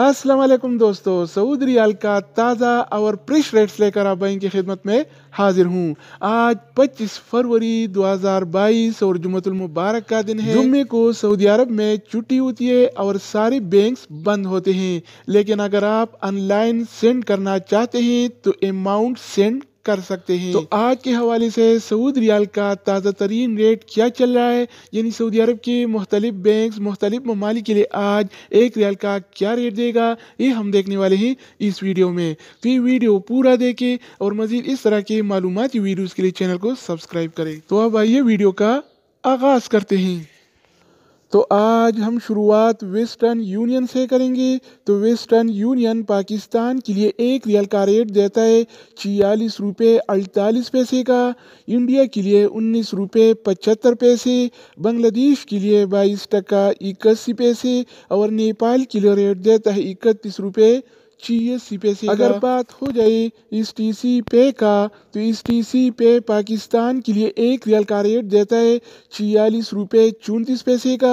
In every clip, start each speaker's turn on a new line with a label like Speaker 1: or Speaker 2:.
Speaker 1: असलम दोस्तों सऊद रियाल का ताज़ा और प्रिश रेट्स लेकर आप बैंक की खिदमत में हाजिर हूँ आज 25 फरवरी 2022 और मुबारक का दिन है जुम्मे को सऊदी अरब में छुट्टी होती है और सारे बैंक्स बंद होते हैं लेकिन अगर आप ऑनलाइन सेंड करना चाहते हैं तो अमाउंट सेंड कर सकते हैं तो आज के हवाले से सऊद रियाल का ताज़ा तरीन रेट क्या चल रहा है यानी सऊदी अरब के मुख्तलिफ बैंक मुख्तलिफ ममालिक के लिए आज एक रियाल का क्या रेट देगा ये हम देखने वाले हैं इस वीडियो में तो ये वीडियो पूरा देखें और मज़ीद इस तरह के मालूमती वीडियोज़ के लिए चैनल को सब्सक्राइब करें तो अब आइए वीडियो का आगाज़ करते हैं तो आज हम शुरुआत वेस्टर्न यूनियन से करेंगे तो वेस्टर्न यूनियन पाकिस्तान के लिए एक रियल का रेट देता है छियालीस रुपये अड़तालीस पैसे का इंडिया के लिए उन्नीस रुपये पचहत्तर पैसे बांग्लादेश के लिए बाईस टका इक्यासी पैसे और नेपाल के लिए रेट देता है इकतीस रुपये अच्छी अगर बात हो जाए इस टीसी पे का तो इस टीसी पे पाकिस्तान के लिए एक रियल का रेट देता है छियालीस रुपये चौंतीस पैसे का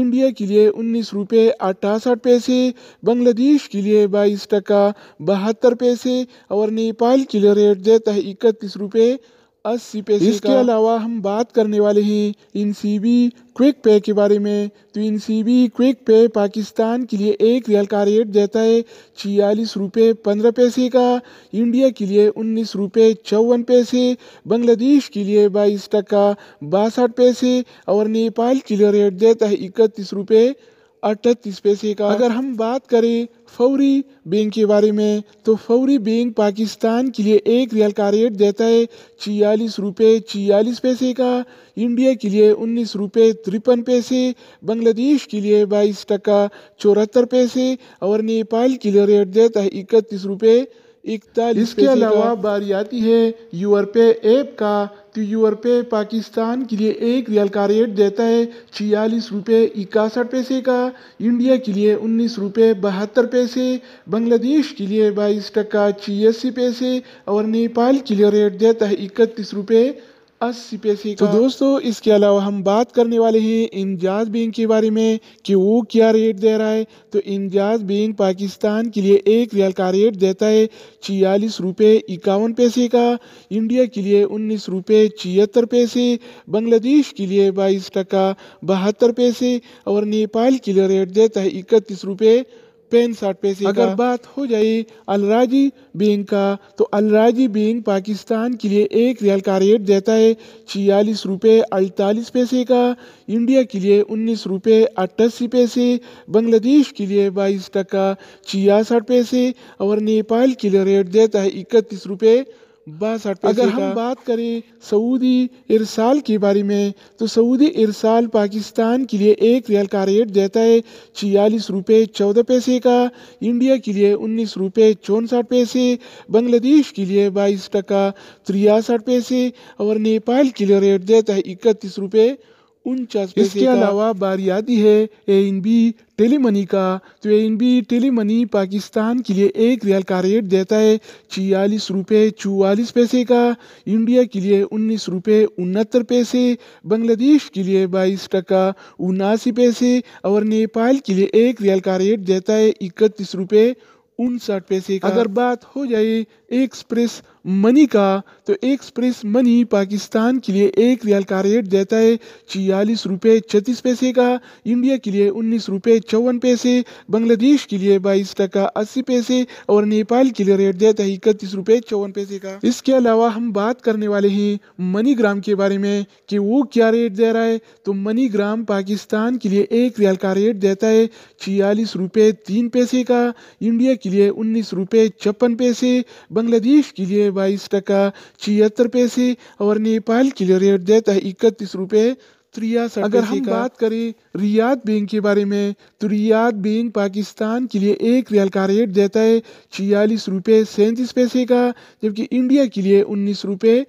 Speaker 1: इंडिया के लिए उन्नीस रुपये अट्ठासठ पैसे बांग्लादेश के लिए बाईस टका बहत्तर पैसे और नेपाल के लिए रेट देता है इकतीस रुपये अस्सी पैसे इसके अलावा हम बात करने वाले हैं इन सी बी क्विक पे के बारे में तो इन सी बी क्विक पे पाकिस्तान के लिए एक रियल का रेट देता है छियालीस रुपये पंद्रह पैसे का इंडिया के लिए उन्नीस रुपये चौवन पैसे बांग्लादेश के लिए बाईस टका बासठ पैसे और नेपाल के लिए रेट देता है इकतीस रुपये अड़तीस पैसे का अगर हाँ। हम बात करें फौरी बैंक के बारे में तो फौरी बैंक पाकिस्तान के लिए एक रियल का रेट देता है छियालीस रुपये छियालीस पैसे का इंडिया के लिए उन्नीस रुपये तिरपन पैसे बांग्लादेश के लिए बाईस टका चौहत्तर पैसे और नेपाल के लिए रेट देता है इकतीस रुपये इकतालीस इसके अलावा बारी आती है यूरोपे ऐप का तो यूरोपे पाकिस्तान के लिए एक रियल का रेट देता है छियालीस रुपये इक्यासठ पैसे का इंडिया के लिए उन्नीस रुपये बहत्तर पैसे बांग्लादेश के लिए बाईस टका छियासी पैसे और नेपाल के लिए रेट देता है इकतीस रुपये अस्सी पैसे तो दोस्तों इसके अलावा हम बात करने वाले हैं इंजाज बैंक के बारे में कि वो क्या रेट दे रहा है तो इंजाज बैंक पाकिस्तान के लिए एक रियल का रेट देता है छियालीस रुपये इक्यावन पैसे का इंडिया के लिए उन्नीस रुपये छिहत्तर पैसे बांग्लादेश के लिए बाईस टका बहत्तर पैसे और नेपाल के लिए रेट देता है इकतीस रुपये पेन साठ पैसे अगर बात हो जाए अलराजी बैंक का तो अलराजी बैंक पाकिस्तान के लिए एक रियल का रेट देता है छियालीस रुपये अड़तालीस पैसे का इंडिया के लिए उन्नीस रुपये अट्ठासी पैसे बांग्लादेश के लिए बाईस टका छियासठ पैसे और नेपाल के लिए रेट देता है इकतीस रुपये बासठ अगर हम बात करें सऊदी इरसाल के बारे में तो सऊदी इरसाल पाकिस्तान के लिए एक रियल का रेट देता है छियालीस रुपये चौदह पैसे का इंडिया के लिए उन्नीस रुपये चौंसठ पैसे बांग्लादेश के लिए बाईस टका तिरसठ पैसे और नेपाल के लिए रेट देता है इकतीस रुपये उनचास इसके अलावा बारियादी है A N B tele money का तो A N B tele money Pakistan के लिए एक रियाल का रेट देता है छियालीस रुपये चौवालीस पैसे का इंडिया के लिए उन्नीस रुपये उनहत्तर पैसे बांग्लादेश के लिए बाईस टका उनासी पैसे और नेपाल के लिए एक रियाल का रेट देता है इकतीस रुपये उनसठ पैसे का अगर बात हो जाए एक्सप्रेस मनी का तो एक्सप्रेस मनी पाकिस्तान के लिए एक रियाल का रेट देता है छियालीस रुपये छत्तीस पैसे का इंडिया के लिए उन्नीस रुपये चौवन पैसे बांग्लादेश के लिए बाईस टका अस्सी पैसे और नेपाल के लिए रेट देता है इकतीस रुपये चौवन पैसे का इसके अलावा हम बात करने वाले हैं मनी ग्राम के बारे में कि वो क्या रेट दे रहा है तो मनी ग्राम पाकिस्तान के लिए एक रियाल का रेट देता है छियालीस रुपये तीन पैसे का इंडिया के लिए उन्नीस रुपये छप्पन पैसे बांग्लादेश के लिए बाईस टका छिहत्तर पैसे और नेपाल के लिए रेट देता है इकतीस रुपए रियासत अगर हम बात करें रियाद बैंक के बारे में तो रियाद बैंक पाकिस्तान के लिए एक रियाल का रेट देता है छियालीस रुपये सैंतीस पैसे का जबकि इंडिया के लिए उन्नीस रुपये